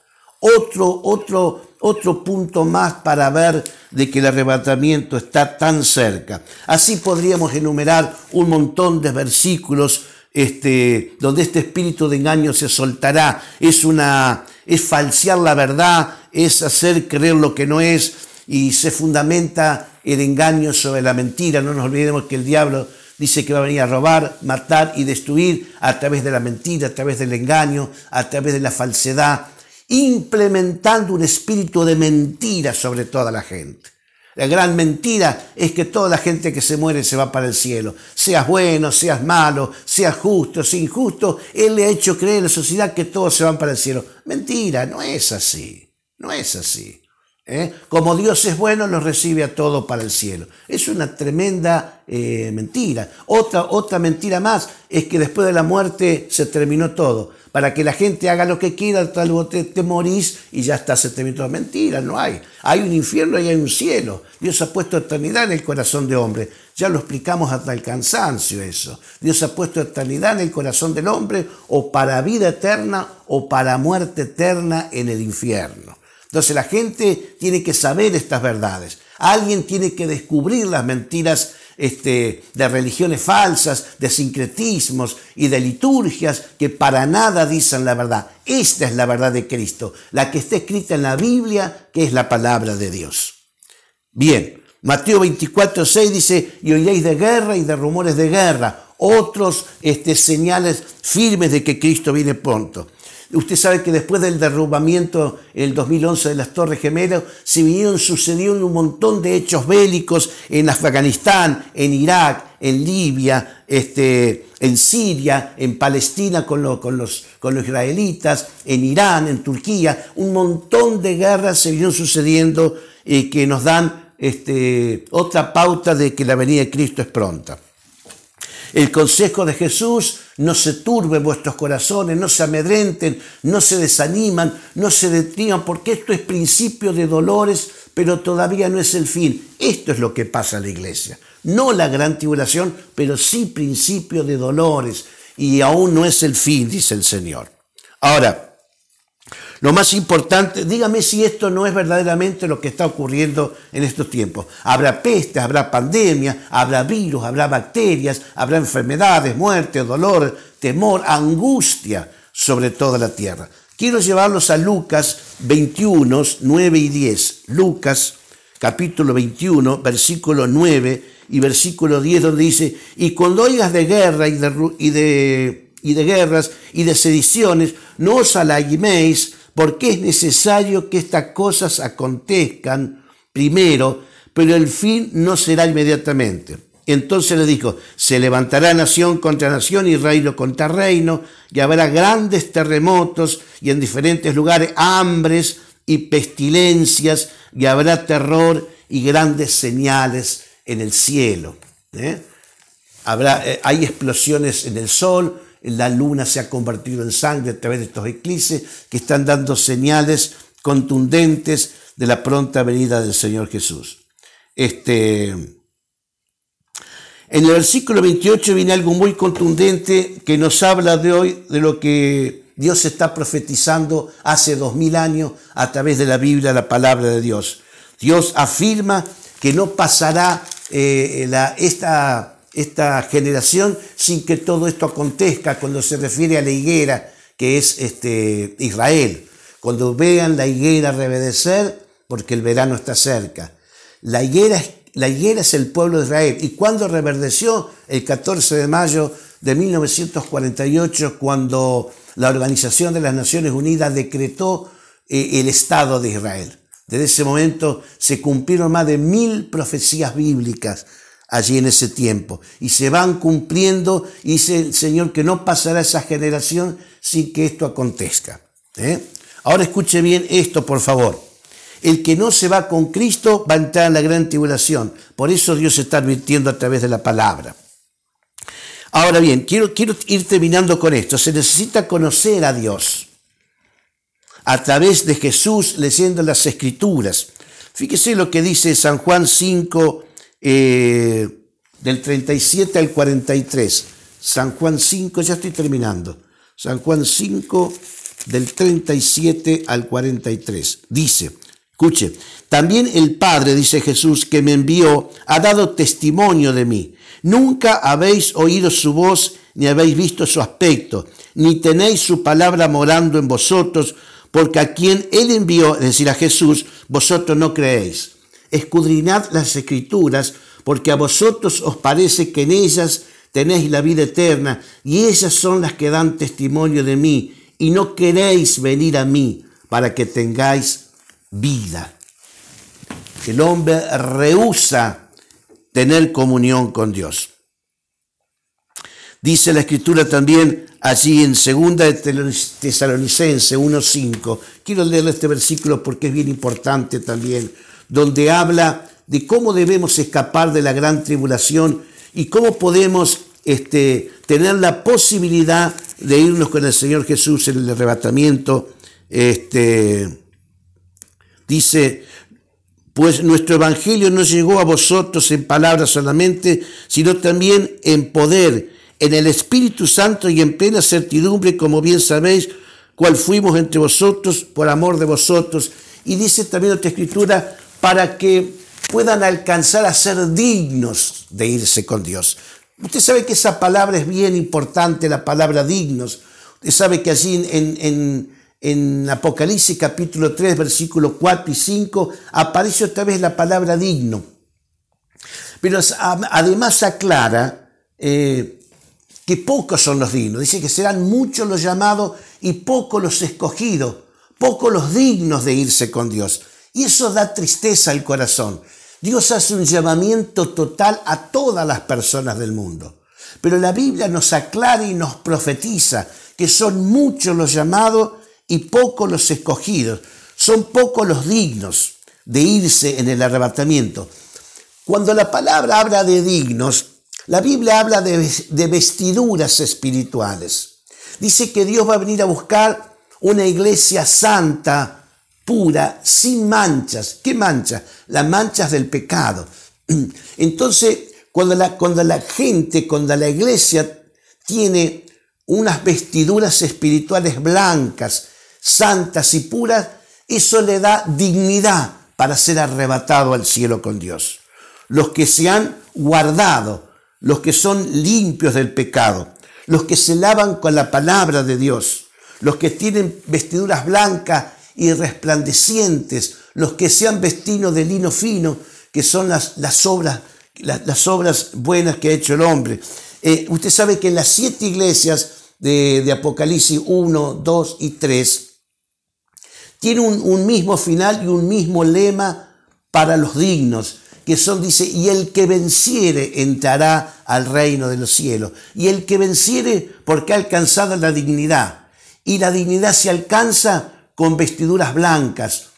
Otro, otro, otro punto más para ver de que el arrebatamiento está tan cerca. Así podríamos enumerar un montón de versículos este, donde este espíritu de engaño se soltará. Es una, es falsear la verdad, es hacer creer lo que no es y se fundamenta el engaño sobre la mentira. No nos olvidemos que el diablo Dice que va a venir a robar, matar y destruir a través de la mentira, a través del engaño, a través de la falsedad, implementando un espíritu de mentira sobre toda la gente. La gran mentira es que toda la gente que se muere se va para el cielo. Seas bueno, seas malo, seas justo, seas injusto, Él le ha hecho creer a la sociedad que todos se van para el cielo. Mentira, no es así. No es así. ¿Eh? Como Dios es bueno, lo recibe a todos para el cielo. Es una tremenda eh, mentira. Otra, otra mentira más es que después de la muerte se terminó todo. Para que la gente haga lo que quiera, tal vez te, morís y ya está, se terminó todo. Mentira, no hay. Hay un infierno y hay un cielo. Dios ha puesto eternidad en el corazón de hombre. Ya lo explicamos hasta el cansancio eso. Dios ha puesto eternidad en el corazón del hombre o para vida eterna o para muerte eterna en el infierno. Entonces la gente tiene que saber estas verdades. Alguien tiene que descubrir las mentiras este, de religiones falsas, de sincretismos y de liturgias que para nada dicen la verdad. Esta es la verdad de Cristo, la que está escrita en la Biblia, que es la palabra de Dios. Bien, Mateo 24.6 dice, y oiréis de guerra y de rumores de guerra, otros este, señales firmes de que Cristo viene pronto. Usted sabe que después del derrumbamiento en el 2011 de las Torres Gemelas, se vinieron, sucediendo un montón de hechos bélicos en Afganistán, en Irak, en Libia, este, en Siria, en Palestina con, los, con los israelitas, en Irán, en Turquía. Un montón de guerras se vinieron sucediendo y que nos dan este, otra pauta de que la venida de Cristo es pronta. El consejo de Jesús, no se turben vuestros corazones, no se amedrenten, no se desaniman, no se detengan, porque esto es principio de dolores, pero todavía no es el fin. Esto es lo que pasa en la iglesia. No la gran tribulación, pero sí principio de dolores, y aún no es el fin, dice el Señor. Ahora, lo más importante, dígame si esto no es verdaderamente lo que está ocurriendo en estos tiempos. Habrá peste, habrá pandemia, habrá virus, habrá bacterias, habrá enfermedades, muerte, dolor, temor, angustia sobre toda la tierra. Quiero llevarlos a Lucas 21, 9 y 10. Lucas capítulo 21, versículo 9 y versículo 10, donde dice, y cuando oigas de guerra y de, y de, guerras y de sediciones, no os alaiméis porque es necesario que estas cosas acontezcan primero, pero el fin no será inmediatamente. Entonces le dijo, se levantará nación contra nación y reino contra reino, y habrá grandes terremotos y en diferentes lugares hambres y pestilencias, y habrá terror y grandes señales en el cielo. ¿eh? Habrá, eh, hay explosiones en el sol, la luna se ha convertido en sangre a través de estos eclipses que están dando señales contundentes de la pronta venida del Señor Jesús. Este, en el versículo 28 viene algo muy contundente que nos habla de hoy, de lo que Dios está profetizando hace dos mil años a través de la Biblia, la palabra de Dios. Dios afirma que no pasará eh, la, esta esta generación sin que todo esto acontezca cuando se refiere a la higuera que es este, Israel. Cuando vean la higuera reverdecer, porque el verano está cerca. La higuera, la higuera es el pueblo de Israel. ¿Y cuando reverdeció? El 14 de mayo de 1948, cuando la Organización de las Naciones Unidas decretó eh, el Estado de Israel. Desde ese momento se cumplieron más de mil profecías bíblicas allí en ese tiempo. Y se van cumpliendo, y dice el Señor que no pasará esa generación sin que esto acontezca. ¿eh? Ahora escuche bien esto, por favor. El que no se va con Cristo va a entrar en la gran tribulación. Por eso Dios está advirtiendo a través de la palabra. Ahora bien, quiero, quiero ir terminando con esto. Se necesita conocer a Dios a través de Jesús leyendo las escrituras. Fíjese lo que dice San Juan 5, eh, del 37 al 43, San Juan 5, ya estoy terminando. San Juan 5, del 37 al 43. Dice, escuche, también el Padre, dice Jesús, que me envió, ha dado testimonio de mí. Nunca habéis oído su voz, ni habéis visto su aspecto, ni tenéis su palabra morando en vosotros, porque a quien él envió, es decir, a Jesús, vosotros no creéis. Escudrinad las escrituras, porque a vosotros os parece que en ellas tenéis la vida eterna, y ellas son las que dan testimonio de mí, y no queréis venir a mí para que tengáis vida. El hombre rehúsa tener comunión con Dios. Dice la escritura también allí en 2 Tesalonicense 1.5. Quiero leer este versículo porque es bien importante también donde habla de cómo debemos escapar de la gran tribulación y cómo podemos este, tener la posibilidad de irnos con el Señor Jesús en el arrebatamiento. Este, dice, pues nuestro Evangelio no llegó a vosotros en palabras solamente, sino también en poder, en el Espíritu Santo y en plena certidumbre, como bien sabéis, cual fuimos entre vosotros por amor de vosotros. Y dice también otra escritura, para que puedan alcanzar a ser dignos de irse con Dios. Usted sabe que esa palabra es bien importante, la palabra dignos. Usted sabe que allí en, Apocalipsis capítulo 3, versículos 4 y 5, aparece otra vez la palabra digno. Pero además aclara eh, que pocos son los dignos. Dice que serán muchos los llamados y pocos los escogidos, pocos los dignos de irse con Dios. Y eso da tristeza al corazón. Dios hace un llamamiento total a todas las personas del mundo. Pero la Biblia nos aclara y nos profetiza que son muchos los llamados y pocos los escogidos. Son pocos los dignos de irse en el arrebatamiento. Cuando la palabra habla de dignos, la Biblia habla de, vestiduras espirituales. Dice que Dios va a venir a buscar una iglesia santa, pura, sin manchas. ¿Qué manchas? Las manchas del pecado. Entonces, cuando la, cuando la gente, cuando la iglesia tiene unas vestiduras espirituales blancas, santas y puras, eso le da dignidad para ser arrebatado al cielo con Dios. Los que se han guardado, los que son limpios del pecado, los que se lavan con la palabra de Dios, los que tienen vestiduras blancas y resplandecientes, los que sean vestidos de lino fino, que son las, las obras, las, obras buenas que ha hecho el hombre. Eh, usted sabe que las siete iglesias de, de Apocalipsis 1, 2 y 3, tiene un, un mismo final y un mismo lema para los dignos que son, dice, y el que venciere entrará al reino de los cielos. Y el que venciere porque ha alcanzado la dignidad. Y la dignidad se alcanza con vestiduras blancas.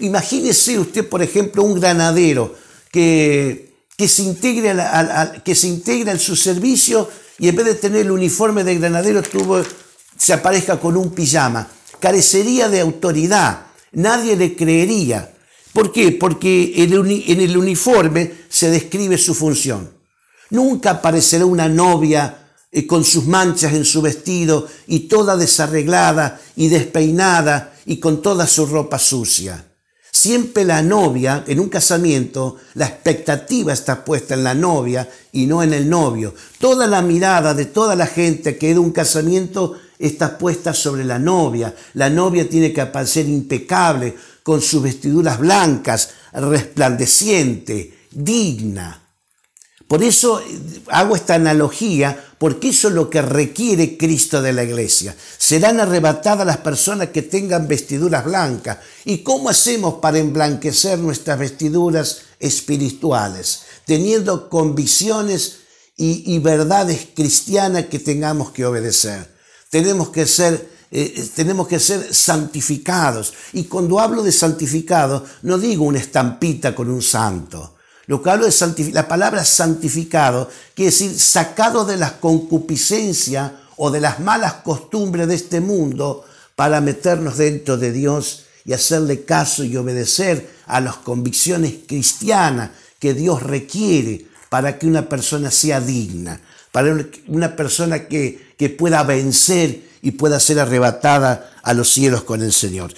Imagínese usted, por ejemplo, un granadero que, se integra que, se en su servicio y en vez de tener el uniforme de granadero tuvo, se aparezca con un pijama. Carecería de autoridad, nadie le creería. ¿Por qué? Porque en, en el uniforme se describe su función. Nunca aparecerá una novia eh, con sus manchas en su vestido y toda desarreglada y despeinada y con toda su ropa sucia. Siempre la novia, en un casamiento, la expectativa está puesta en la novia y no en el novio. Toda la mirada de toda la gente que de un casamiento está puesta sobre la novia. La novia tiene que aparecer impecable, con sus vestiduras blancas, resplandeciente, digna. Por eso eh, hago esta analogía, porque eso es lo que requiere Cristo de la iglesia. Serán arrebatadas las personas que tengan vestiduras blancas. ¿Y cómo hacemos para emblanquecer nuestras vestiduras espirituales? Teniendo convicciones y, verdades cristianas que tengamos que obedecer. Tenemos que ser eh, eh, tenemos que ser santificados. Y cuando hablo de santificado, no digo una estampita con un santo. Lo que hablo es la palabra santificado, quiere decir sacado de las concupiscencias o de las malas costumbres de este mundo para meternos dentro de Dios y hacerle caso y obedecer a las convicciones cristianas que Dios requiere para que una persona sea digna, para una persona que, que pueda vencer y pueda ser arrebatada a los cielos con el Señor.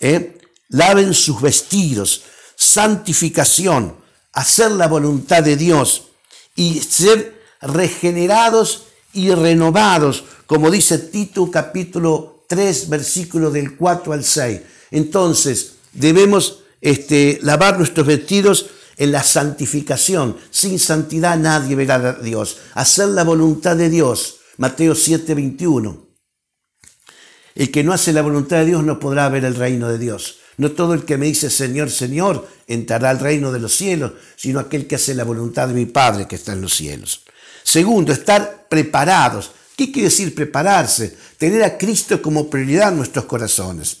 ¿eh? Laven sus vestidos, santificación, hacer la voluntad de Dios y ser regenerados y renovados, como dice Tito capítulo 3, versículo del 4 al 6. Entonces, debemos este, lavar nuestros vestidos en la santificación. Sin santidad nadie verá a Dios. Hacer la voluntad de Dios. Mateo 7, 21. El que no hace la voluntad de Dios no podrá ver el reino de Dios. No todo el que me dice Señor, Señor, entrará al reino de los cielos, sino aquel que hace la voluntad de mi Padre que está en los cielos. Segundo, estar preparados. ¿Qué quiere decir prepararse? Tener a Cristo como prioridad en nuestros corazones.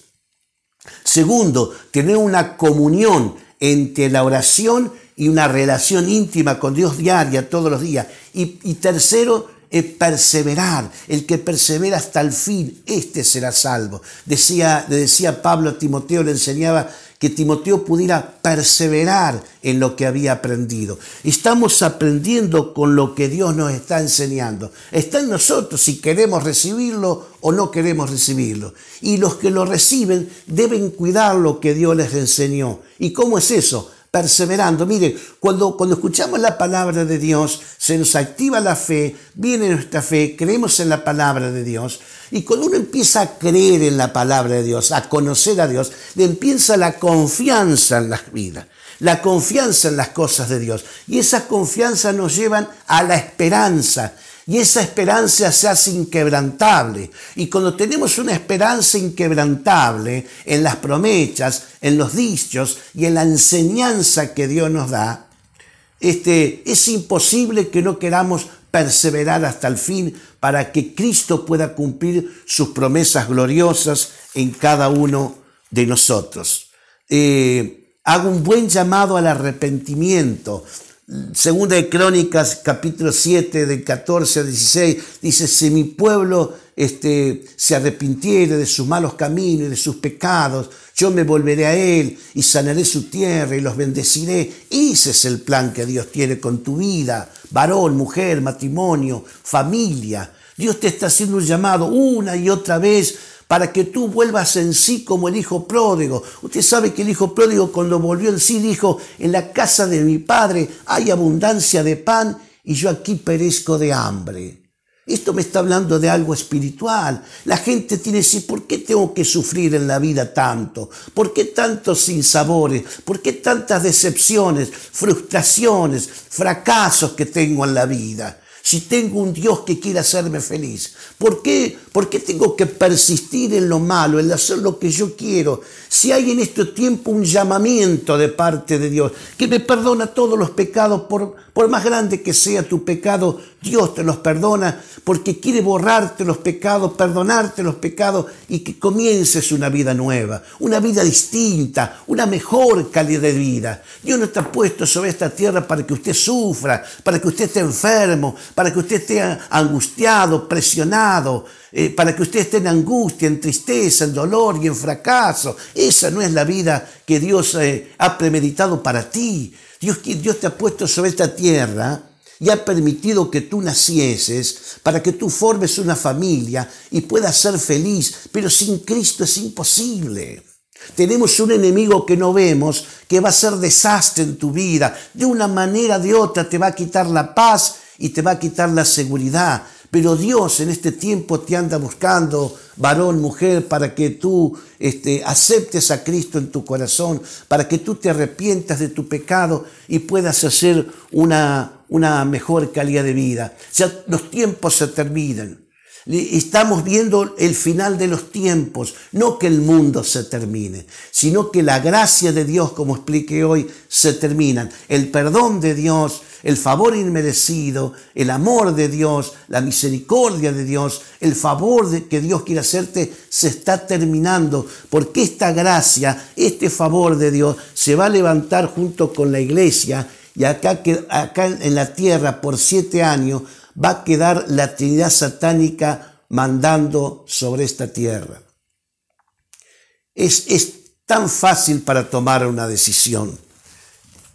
Segundo, tener una comunión entre la oración y una relación íntima con Dios diaria, todos los días. Y, y tercero, perseverar, el que persevera hasta el fin, este será salvo. Decía, le decía Pablo a Timoteo, le enseñaba que Timoteo pudiera perseverar en lo que había aprendido. Estamos aprendiendo con lo que Dios nos está enseñando. Está en nosotros si queremos recibirlo o no queremos recibirlo. Y los que lo reciben deben cuidar lo que Dios les enseñó. ¿Y cómo es eso? perseverando. Mire, cuando, cuando escuchamos la palabra de Dios, se nos activa la fe, viene nuestra fe, creemos en la palabra de Dios. Y cuando uno empieza a creer en la palabra de Dios, a conocer a Dios, le empieza la confianza en la vida, la confianza en las cosas de Dios. Y esas confianzas nos llevan a la esperanza, y esa esperanza se hace inquebrantable. Y cuando tenemos una esperanza inquebrantable en las promesas, en los dichos y en la enseñanza que Dios nos da, este, es imposible que no queramos perseverar hasta el fin para que Cristo pueda cumplir sus promesas gloriosas en cada uno de nosotros. Eh, hago un buen llamado al arrepentimiento, Segunda de Crónicas, capítulo 7, del 14 a 16, dice, si mi pueblo este, se arrepintiere de sus malos caminos y de sus pecados, yo me volveré a él y sanaré su tierra y los bendeciré. Ese es el plan que Dios tiene con tu vida, varón, mujer, matrimonio, familia. Dios te está haciendo un llamado una y otra vez para que tú vuelvas en sí como el hijo pródigo. Usted sabe que el hijo pródigo cuando volvió en sí dijo, en la casa de mi padre hay abundancia de pan y yo aquí perezco de hambre. Esto me está hablando de algo espiritual. La gente tiene que decir, ¿por qué tengo que sufrir en la vida tanto? ¿Por qué tantos sinsabores? ¿Por qué tantas decepciones, frustraciones, fracasos que tengo en la vida? si tengo un Dios que quiere hacerme feliz? ¿Por qué, ¿Por qué tengo que persistir en lo malo, en hacer lo que yo quiero? Si hay en este tiempo un llamamiento de parte de Dios, que me perdona todos los pecados por, por más grande que sea tu pecado, Dios te los perdona porque quiere borrarte los pecados, perdonarte los pecados y que comiences una vida nueva, una vida distinta, una mejor calidad de vida. Dios no está puesto sobre esta tierra para que usted sufra, para que usted esté enfermo, para que usted esté angustiado, presionado, eh, para que usted esté en angustia, en tristeza, en dolor y en fracaso. Esa no es la vida que Dios eh, ha premeditado para ti. Dios, te ha puesto sobre esta tierra y ha permitido que tú nacieses para que tú formes una familia y puedas ser feliz, pero sin Cristo es imposible. Tenemos un enemigo que no vemos, que va a ser desastre en tu vida. De una manera o de otra te va a quitar la paz y te va a quitar la seguridad. Pero Dios en este tiempo te anda buscando, varón, mujer, para que tú este, aceptes a Cristo en tu corazón, para que tú te arrepientas de tu pecado y puedas hacer una, una mejor calidad de vida. O sea, los tiempos se terminan. Estamos viendo el final de los tiempos, no que el mundo se termine, sino que la gracia de Dios, como expliqué hoy, se termina. El perdón de Dios, el favor inmerecido, el amor de Dios, la misericordia de Dios, el favor que Dios quiere hacerte, se está terminando, porque esta gracia, este favor de Dios, se va a levantar junto con la iglesia y acá en la tierra por siete años va a quedar la trinidad satánica mandando sobre esta tierra. Es, tan fácil para tomar una decisión,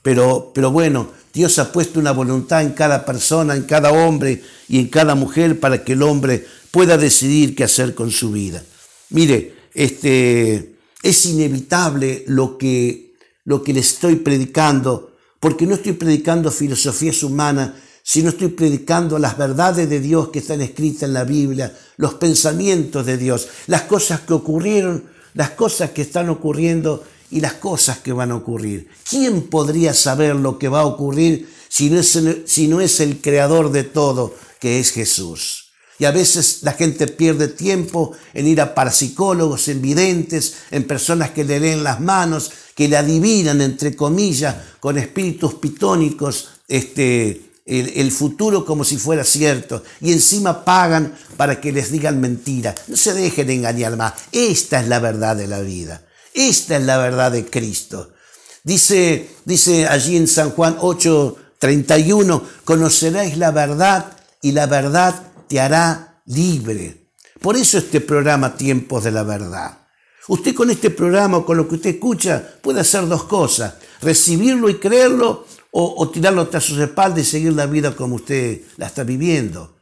pero, pero bueno, Dios ha puesto una voluntad en cada persona, en cada hombre y en cada mujer para que el hombre pueda decidir qué hacer con su vida. Mire, este, es inevitable lo que, lo que le estoy predicando, porque no estoy predicando filosofías humanas, si no estoy predicando las verdades de Dios que están escritas en la Biblia, los pensamientos de Dios, las cosas que ocurrieron, las cosas que están ocurriendo y las cosas que van a ocurrir. ¿Quién podría saber lo que va a ocurrir si no es el, creador de todo, que es Jesús? Y a veces la gente pierde tiempo en ir a parapsicólogos, en videntes, en personas que le leen las manos, que le adivinan, entre comillas, con espíritus pitónicos, este, el, futuro como si fuera cierto y encima pagan para que les digan mentira No se dejen engañar más. Esta es la verdad de la vida. Esta es la verdad de Cristo. Dice, dice allí en San Juan 8, 31, conoceréis la verdad y la verdad te hará libre. Por eso este programa Tiempos de la Verdad. Usted con este programa con lo que usted escucha puede hacer dos cosas, recibirlo y creerlo o, tirarlo tras sus espaldas y seguir la vida como usted la está viviendo.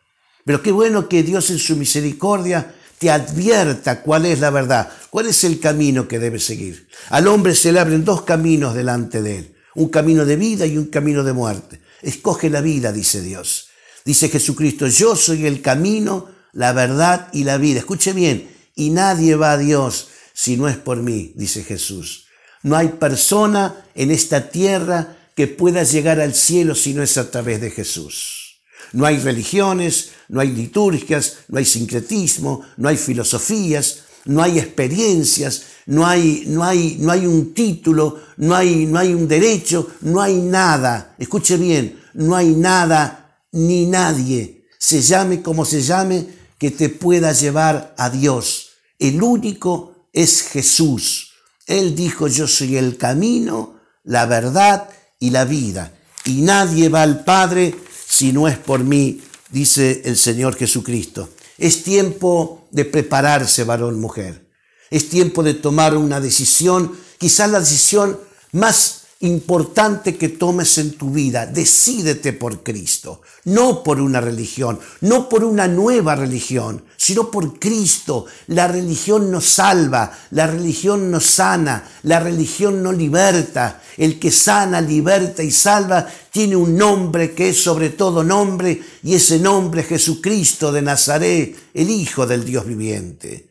Pero qué bueno que Dios en su misericordia te advierta cuál es la verdad, cuál es el camino que debe seguir. Al hombre se le abren dos caminos delante de él, un camino de vida y un camino de muerte. Escoge la vida, dice Dios. Dice Jesucristo, yo soy el camino, la verdad y la vida. Escuche bien, y nadie va a Dios si no es por mí, dice Jesús. No hay persona en esta tierra que puedas llegar al cielo si no es a través de Jesús. No hay religiones, no hay liturgias, no hay sincretismo, no hay filosofías, no hay experiencias, no hay, no hay, no hay un título, no hay, no hay un derecho, no hay nada. Escuche bien, no hay nada ni nadie, se llame como se llame, que te pueda llevar a Dios. El único es Jesús. Él dijo, yo soy el camino, la verdad y la vida. Y nadie va al Padre si no es por mí, dice el Señor Jesucristo. Es tiempo de prepararse, varón, mujer. Es tiempo de tomar una decisión, quizás la decisión más importante que tomes en tu vida. Decídete por Cristo, no por una religión, no por una nueva religión, sino por Cristo. La religión nos salva, la religión no sana, la religión no liberta. El que sana, liberta y salva tiene un nombre que es sobre todo nombre y ese nombre es Jesucristo de Nazaret, el Hijo del Dios viviente.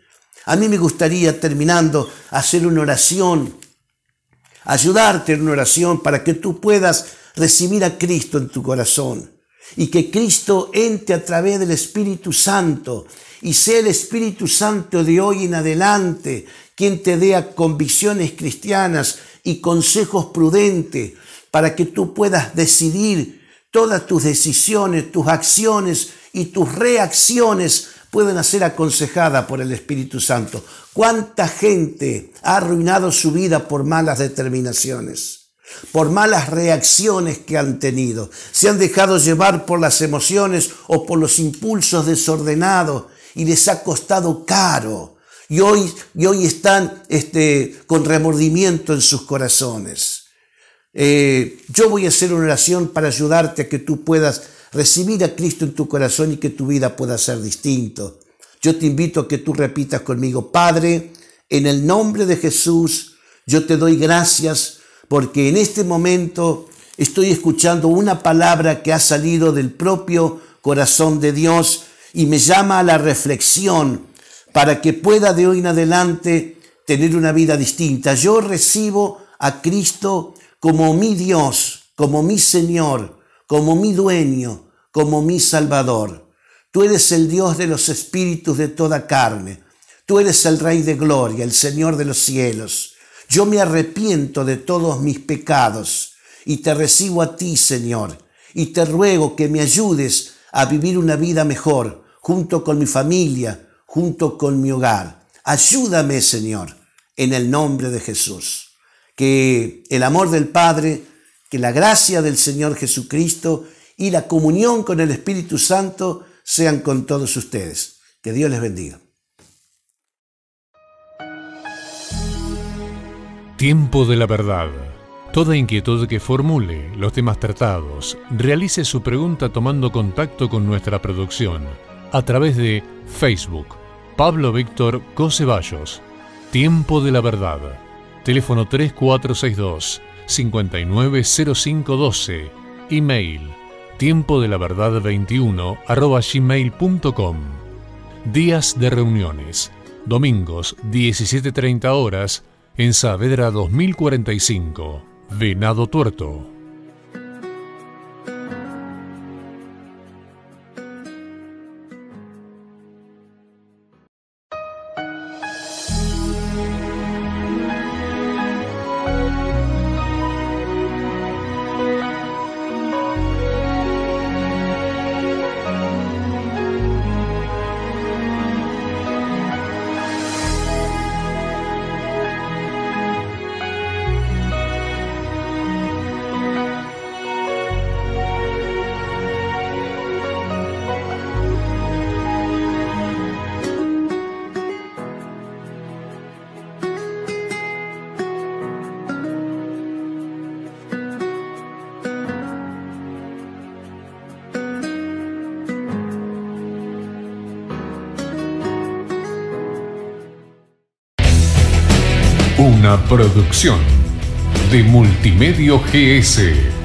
A mí me gustaría, terminando, hacer una oración ayudarte en oración para que tú puedas recibir a Cristo en tu corazón y que Cristo entre a través del Espíritu Santo y sea el Espíritu Santo de hoy en adelante quien te dé convicciones cristianas y consejos prudentes para que tú puedas decidir todas tus decisiones, tus acciones y tus reacciones pueden ser aconsejadas por el Espíritu Santo. ¿Cuánta gente ha arruinado su vida por malas determinaciones? por malas reacciones que han tenido. Se han dejado llevar por las emociones o por los impulsos desordenados y les ha costado caro. Y hoy, y hoy están este, con remordimiento en sus corazones. Eh, yo voy a hacer una oración para ayudarte a que tú puedas recibir a Cristo en tu corazón y que tu vida pueda ser distinto. Yo te invito a que tú repitas conmigo, Padre, en el nombre de Jesús, yo te doy gracias porque en este momento estoy escuchando una palabra que ha salido del propio corazón de Dios y me llama a la reflexión para que pueda de hoy en adelante tener una vida distinta. Yo recibo a Cristo como mi Dios, como mi Señor, como mi dueño, como mi Salvador. Tú eres el Dios de los espíritus de toda carne. Tú eres el Rey de gloria, el Señor de los cielos. Yo me arrepiento de todos mis pecados y te recibo a ti, Señor, y te ruego que me ayudes a vivir una vida mejor, junto con mi familia, junto con mi hogar. Ayúdame, Señor, en el nombre de Jesús. Que el amor del Padre, que la gracia del Señor Jesucristo y la comunión con el Espíritu Santo sean con todos ustedes. Que Dios les bendiga. Tiempo de la verdad. Toda inquietud que formule, los temas tratados, realice su pregunta tomando contacto con nuestra producción a través de Facebook. Pablo Víctor Coceballos. Tiempo de la verdad. Teléfono 3462 590512. Email tiempo de la verdad 21 arroba gmail.com. Días de reuniones. Domingos 17.30 horas en Saavedra 2045, Venado Tuerto. producción de Multimedio GS.